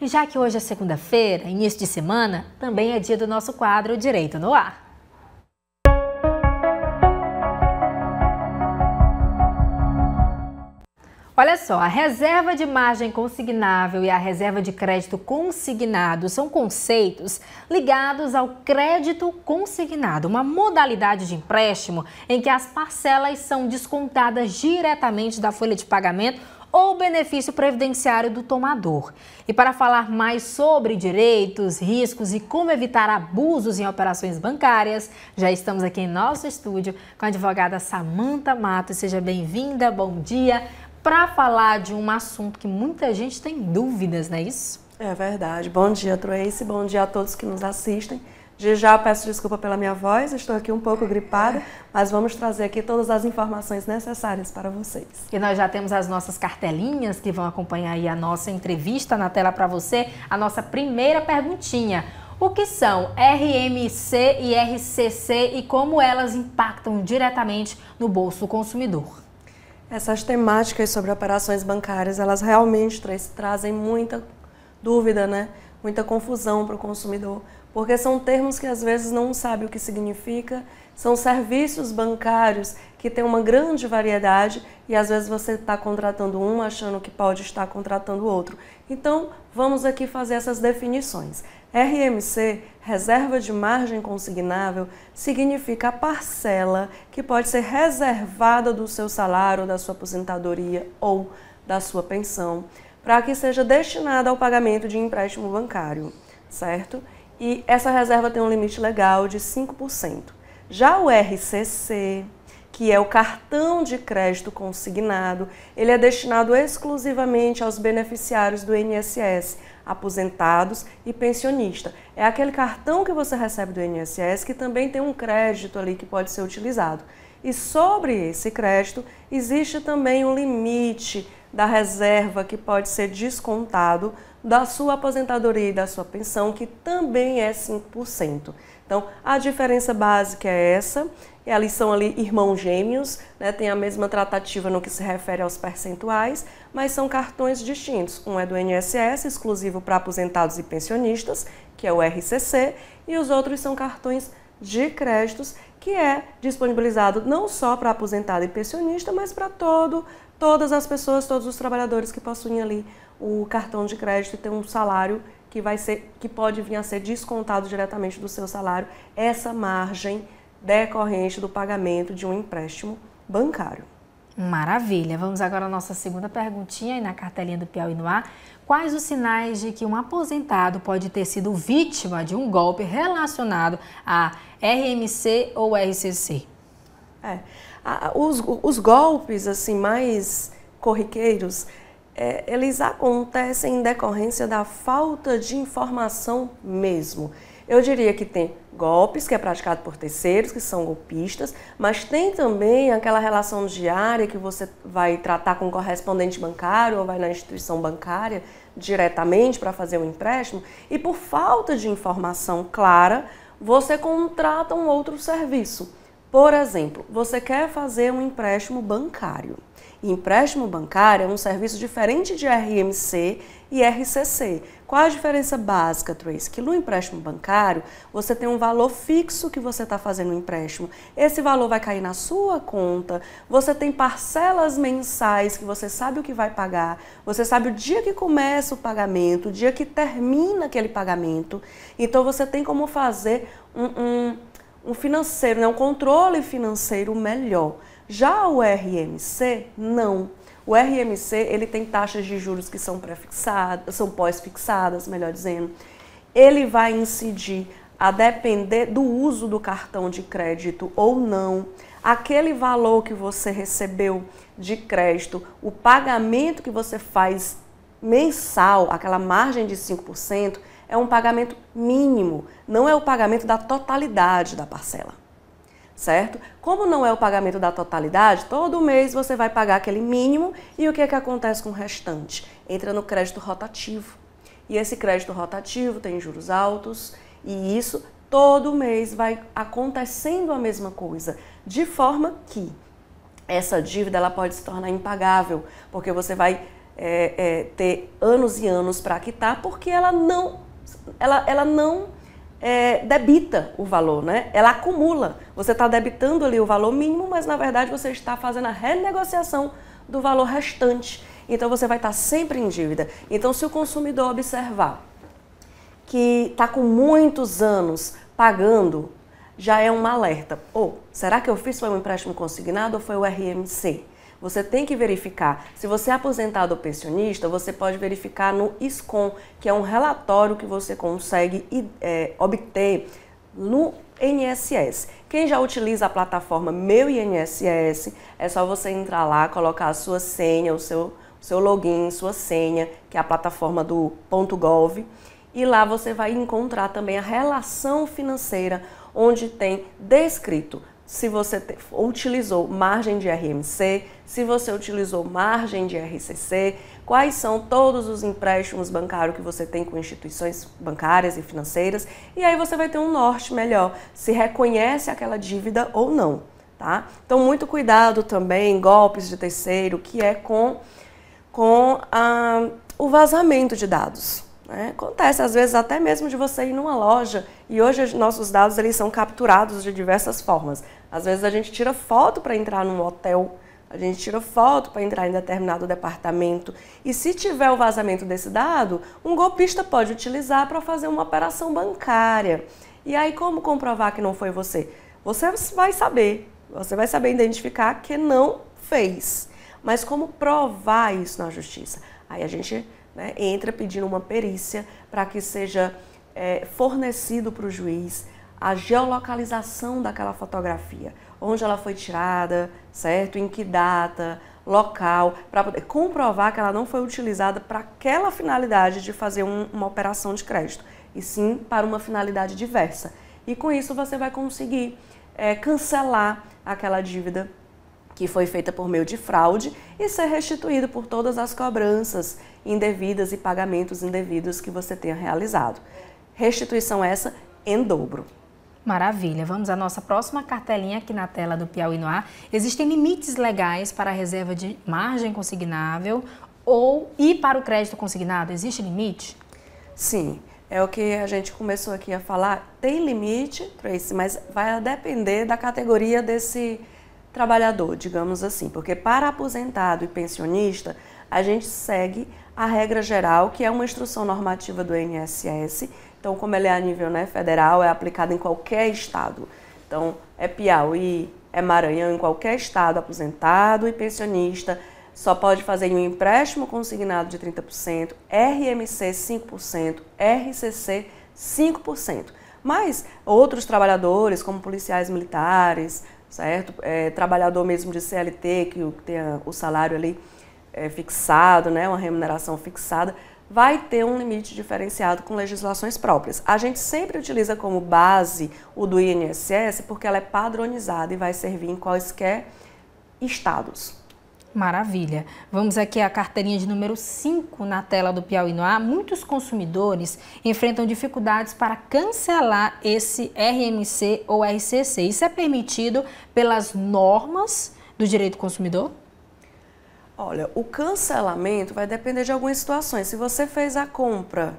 E já que hoje é segunda-feira, início de semana, também é dia do nosso quadro Direito no Ar. Olha só, a reserva de margem consignável e a reserva de crédito consignado são conceitos ligados ao crédito consignado, uma modalidade de empréstimo em que as parcelas são descontadas diretamente da folha de pagamento ou benefício previdenciário do tomador. E para falar mais sobre direitos, riscos e como evitar abusos em operações bancárias, já estamos aqui em nosso estúdio com a advogada Samanta Matos. Seja bem-vinda, bom dia. Para falar de um assunto que muita gente tem dúvidas, não é isso? É verdade. Bom dia, Tracy. Bom dia a todos que nos assistem. De já peço desculpa pela minha voz, estou aqui um pouco gripada, mas vamos trazer aqui todas as informações necessárias para vocês. E nós já temos as nossas cartelinhas que vão acompanhar aí a nossa entrevista na tela para você. A nossa primeira perguntinha. O que são RMC e RCC e como elas impactam diretamente no bolso do consumidor? Essas temáticas sobre operações bancárias, elas realmente trazem muita dúvida, né? muita confusão para o consumidor, porque são termos que às vezes não sabe o que significa, são serviços bancários que tem uma grande variedade e às vezes você está contratando um achando que pode estar contratando outro. Então, vamos aqui fazer essas definições. RMC, reserva de margem consignável, significa a parcela que pode ser reservada do seu salário, da sua aposentadoria ou da sua pensão, para que seja destinada ao pagamento de empréstimo bancário, certo? e essa reserva tem um limite legal de 5%. Já o RCC, que é o cartão de crédito consignado, ele é destinado exclusivamente aos beneficiários do INSS, aposentados e pensionista. É aquele cartão que você recebe do INSS que também tem um crédito ali que pode ser utilizado. E sobre esse crédito existe também um limite da reserva que pode ser descontado da sua aposentadoria e da sua pensão, que também é 5%. Então, a diferença básica é essa. E eles são ali irmãos gêmeos, né? tem a mesma tratativa no que se refere aos percentuais, mas são cartões distintos. Um é do INSS, exclusivo para aposentados e pensionistas, que é o RCC, e os outros são cartões de créditos que é disponibilizado não só para aposentado e pensionista, mas para todo, todas as pessoas, todos os trabalhadores que possuem ali o cartão de crédito e tem um salário que vai ser que pode vir a ser descontado diretamente do seu salário essa margem decorrente do pagamento de um empréstimo bancário. Maravilha! Vamos agora à nossa segunda perguntinha aí na cartelinha do Piauí no ar. Quais os sinais de que um aposentado pode ter sido vítima de um golpe relacionado é, a RMC ou RCC? É, a, os, os, golpes assim mais corriqueiros, é, eles acontecem em decorrência da falta de informação mesmo. Eu diria que tem golpes, que é praticado por terceiros, que são golpistas, mas tem também aquela relação diária que você vai tratar com o correspondente bancário ou vai na instituição bancária diretamente para fazer um empréstimo e por falta de informação clara, você contrata um outro serviço. Por exemplo, você quer fazer um empréstimo bancário. E empréstimo bancário é um serviço diferente de RMC e RCC. Qual a diferença básica, Trace? Que no empréstimo bancário você tem um valor fixo que você está fazendo o empréstimo. Esse valor vai cair na sua conta. Você tem parcelas mensais que você sabe o que vai pagar. Você sabe o dia que começa o pagamento, o dia que termina aquele pagamento. Então você tem como fazer um, um um financeiro, né, um controle financeiro melhor. Já o RMC, não. O RMC ele tem taxas de juros que são pré-fixadas, são pós-fixadas, melhor dizendo. Ele vai incidir a depender do uso do cartão de crédito ou não, aquele valor que você recebeu de crédito, o pagamento que você faz mensal, aquela margem de 5%, é um pagamento mínimo, não é o pagamento da totalidade da parcela. Certo? Como não é o pagamento da totalidade, todo mês você vai pagar aquele mínimo e o que, é que acontece com o restante? Entra no crédito rotativo. E esse crédito rotativo tem juros altos e isso todo mês vai acontecendo a mesma coisa, de forma que essa dívida ela pode se tornar impagável, porque você vai é, é, ter anos e anos para quitar, porque ela não, ela, ela não é, debita o valor, né? Ela acumula. Você está debitando ali o valor mínimo, mas na verdade você está fazendo a renegociação do valor restante. Então você vai estar tá sempre em dívida. Então, se o consumidor observar que está com muitos anos pagando, já é um alerta. Ou oh, será que eu fiz foi um empréstimo consignado ou foi o RMC? Você tem que verificar. Se você é aposentado ou pensionista, você pode verificar no ISCOM, que é um relatório que você consegue é, obter no INSS. Quem já utiliza a plataforma Meu INSS, é só você entrar lá, colocar a sua senha, o seu, seu login, sua senha, que é a plataforma do .gov, e lá você vai encontrar também a relação financeira, onde tem descrito se você te, utilizou margem de RMC, se você utilizou margem de RCC, quais são todos os empréstimos bancários que você tem com instituições bancárias e financeiras, e aí você vai ter um norte melhor, se reconhece aquela dívida ou não, tá? Então muito cuidado também, golpes de terceiro, que é com com ah, o vazamento de dados. Né? Acontece às vezes até mesmo de você ir numa loja e hoje nossos dados eles são capturados de diversas formas. Às vezes a gente tira foto para entrar num hotel, a gente tira foto para entrar em determinado departamento e se tiver o vazamento desse dado, um golpista pode utilizar para fazer uma operação bancária. E aí como comprovar que não foi você? Você vai saber, você vai saber identificar que não fez. Mas como provar isso na justiça? Aí a gente né, entra pedindo uma perícia para que seja é, fornecido para o juiz a geolocalização daquela fotografia, onde ela foi tirada, certo? Em que data, local, para poder comprovar que ela não foi utilizada para aquela finalidade de fazer um, uma operação de crédito, e sim para uma finalidade diversa. E com isso você vai conseguir é, cancelar aquela dívida que foi feita por meio de fraude e ser restituído por todas as cobranças indevidas e pagamentos indevidos que você tenha realizado. Restituição essa em dobro. Maravilha. Vamos à nossa próxima cartelinha aqui na tela do Piauí Noir. Existem limites legais para a reserva de margem consignável ou e para o crédito consignado? Existe limite? Sim. É o que a gente começou aqui a falar. Tem limite, Tracy, mas vai depender da categoria desse trabalhador, digamos assim, porque para aposentado e pensionista, a gente segue a regra geral, que é uma instrução normativa do INSS. Então, como ele é a nível né, federal, é aplicada em qualquer estado. Então, é Piauí, é Maranhão, em qualquer estado, aposentado e pensionista, só pode fazer um empréstimo consignado de 30%, RMC 5%, RCC 5%. Mas outros trabalhadores, como policiais militares, certo? É, trabalhador mesmo de CLT, que tenha o salário ali é, fixado, né, uma remuneração fixada, vai ter um limite diferenciado com legislações próprias. A gente sempre utiliza como base o do INSS porque ela é padronizada e vai servir em quaisquer estados, Maravilha. Vamos aqui à carteirinha de número 5 na tela do Piauí no Muitos consumidores enfrentam dificuldades para cancelar esse RMC ou RCC. Isso é permitido pelas normas do direito do consumidor? Olha, o cancelamento vai depender de algumas situações. Se você fez a compra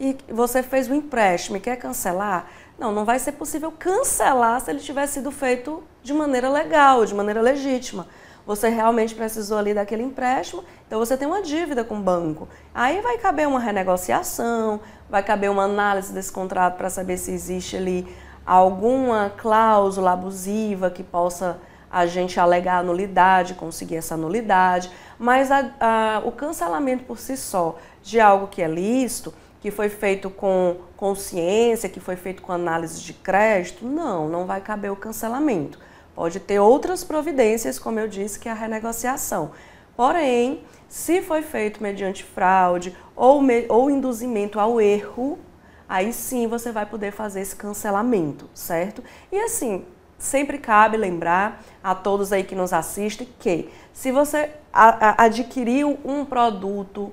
e você fez o empréstimo e quer cancelar, não, não vai ser possível cancelar se ele tiver sido feito de maneira legal, de maneira legítima. Você realmente precisou ali daquele empréstimo, então você tem uma dívida com o banco. Aí vai caber uma renegociação, vai caber uma análise desse contrato para saber se existe ali alguma cláusula abusiva que possa a gente alegar a nulidade, conseguir essa nulidade, mas a, a, o cancelamento por si só de algo que é lícito, que foi feito com consciência, que foi feito com análise de crédito, não, não vai caber o cancelamento. Pode ter outras providências, como eu disse, que é a renegociação. Porém, se foi feito mediante fraude ou, me, ou induzimento ao erro, aí sim você vai poder fazer esse cancelamento, certo? E assim, sempre cabe lembrar a todos aí que nos assistem que se você a, a, adquiriu um produto,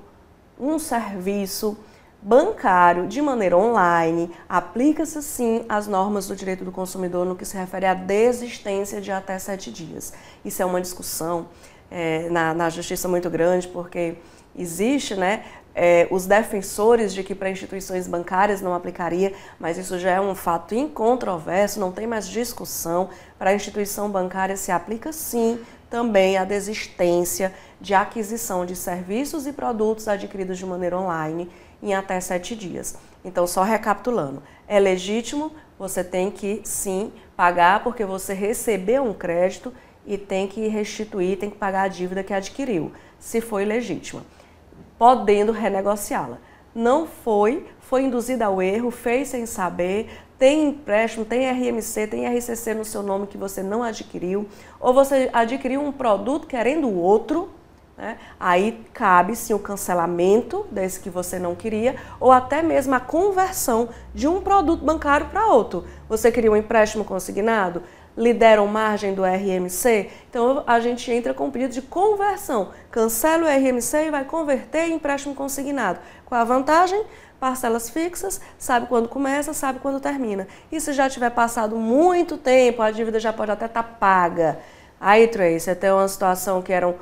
um serviço, bancário de maneira online, aplica-se sim as normas do direito do consumidor no que se refere à desistência de até sete dias. Isso é uma discussão é, na, na, justiça muito grande, porque existe, né? É, os defensores de que para instituições bancárias não aplicaria, mas isso já é um fato incontroverso, não tem mais discussão. Para instituição bancária se aplica sim, também a desistência de aquisição de serviços e produtos adquiridos de maneira online em até sete dias. Então, só recapitulando, é legítimo, você tem que sim pagar porque você recebeu um crédito e tem que restituir, tem que pagar a dívida que adquiriu, se foi legítima, podendo renegociá-la. Não foi, foi induzida ao erro, fez sem saber, tem empréstimo, tem RMC, tem RCC no seu nome que você não adquiriu, ou você adquiriu um produto querendo outro, né? aí cabe sim o cancelamento desse que você não queria, ou até mesmo a conversão de um produto bancário para outro. Você queria um empréstimo consignado? Lideram margem do RMC? Então a gente entra com o pedido de conversão. Cancela o RMC e vai converter em empréstimo consignado. Qual a vantagem? parcelas fixas, sabe quando começa, sabe quando termina. E se já tiver passado muito tempo, a dívida já pode até estar tá paga. Aí, Trace, até uma situação que eram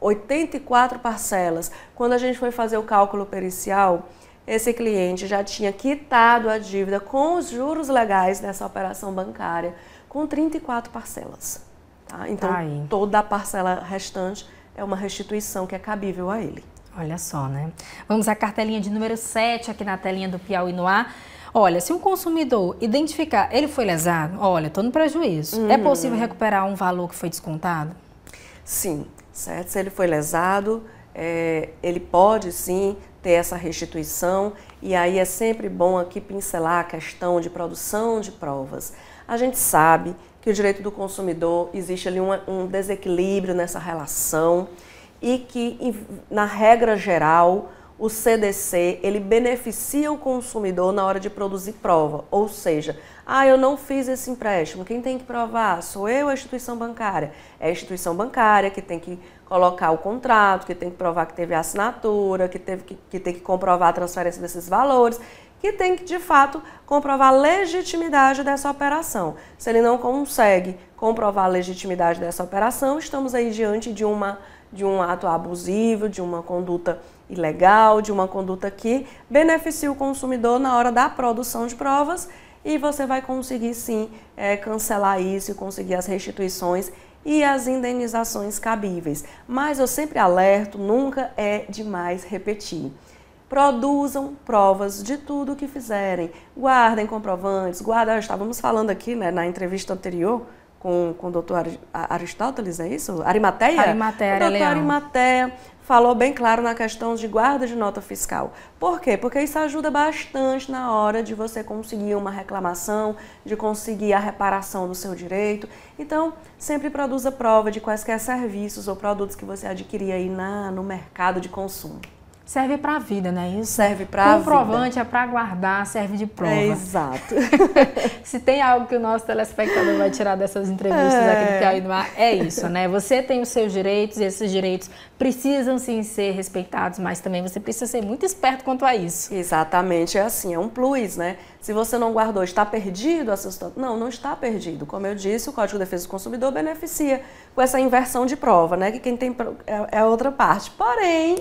84 parcelas. Quando a gente foi fazer o cálculo pericial, esse cliente já tinha quitado a dívida com os juros legais dessa operação bancária, com 34 parcelas. Tá? Então, tá toda a parcela restante é uma restituição que é cabível a ele. Olha só, né? Vamos à cartelinha de número 7 aqui na telinha do Piauí no ar. Olha, se um consumidor identificar ele foi lesado, olha, estou no prejuízo. Hum. É uhum. possível recuperar um valor que foi descontado? Sim, certo? Se ele foi lesado, é, ele pode sim ter essa restituição e aí é sempre bom aqui pincelar a questão de produção de provas. A gente sabe que o direito do consumidor existe ali um, um desequilíbrio nessa relação e que, na regra geral, o CDC ele beneficia o consumidor na hora de produzir prova, ou seja, ah, eu não fiz esse empréstimo, quem tem que provar? Sou eu, a instituição bancária. É a instituição bancária que tem que colocar o contrato, que tem que provar que teve assinatura, que teve que, que tem que comprovar a transferência desses valores que tem que, de fato, comprovar a legitimidade dessa operação. Se ele não consegue comprovar a legitimidade dessa operação, estamos aí diante de, uma, de um ato abusivo, de uma conduta ilegal, de uma conduta que beneficia o consumidor na hora da produção de provas e você vai conseguir sim é, cancelar isso e conseguir as restituições e as indenizações cabíveis. Mas eu sempre alerto, nunca é demais repetir. Produzam provas de tudo o que fizerem, guardem comprovantes, guardem. Estávamos falando aqui né, na entrevista anterior com, com o doutor Aristóteles, é isso? Arimateia? Arimateia, O doutor Leão. Arimateia falou bem claro na questão de guarda de nota fiscal. Por quê? Porque isso ajuda bastante na hora de você conseguir uma reclamação, de conseguir a reparação do seu direito. Então, sempre produza prova de quaisquer serviços ou produtos que você adquirir aí na, no mercado de consumo serve para a vida, não é isso? Serve para a Comprovante é para guardar, serve de prova. É, exato. Se tem algo que o nosso telespectador vai tirar dessas entrevistas é. aqui do Piauí do mar, é isso, né? Você tem os seus direitos e esses direitos precisam sim ser respeitados, mas também você precisa ser muito esperto quanto a isso. Exatamente, é assim, é um plus, né? Se você não guardou, está perdido a situação? Não, não está perdido. Como eu disse, o Código de Defesa do Consumidor beneficia com essa inversão de prova, né? Que quem tem é, é outra parte. Porém,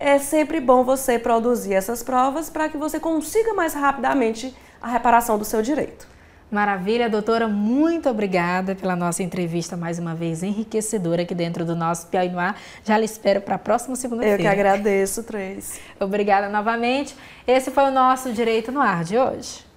é sempre bom você produzir essas provas para que você consiga mais rapidamente a reparação do seu direito. Maravilha, doutora, muito obrigada pela nossa entrevista mais uma vez enriquecedora aqui dentro do nosso Piauí no Ar. Já lhe espero para a próxima segunda-feira. Eu que agradeço, Três. Obrigada novamente. Esse foi o nosso Direito no Ar de hoje.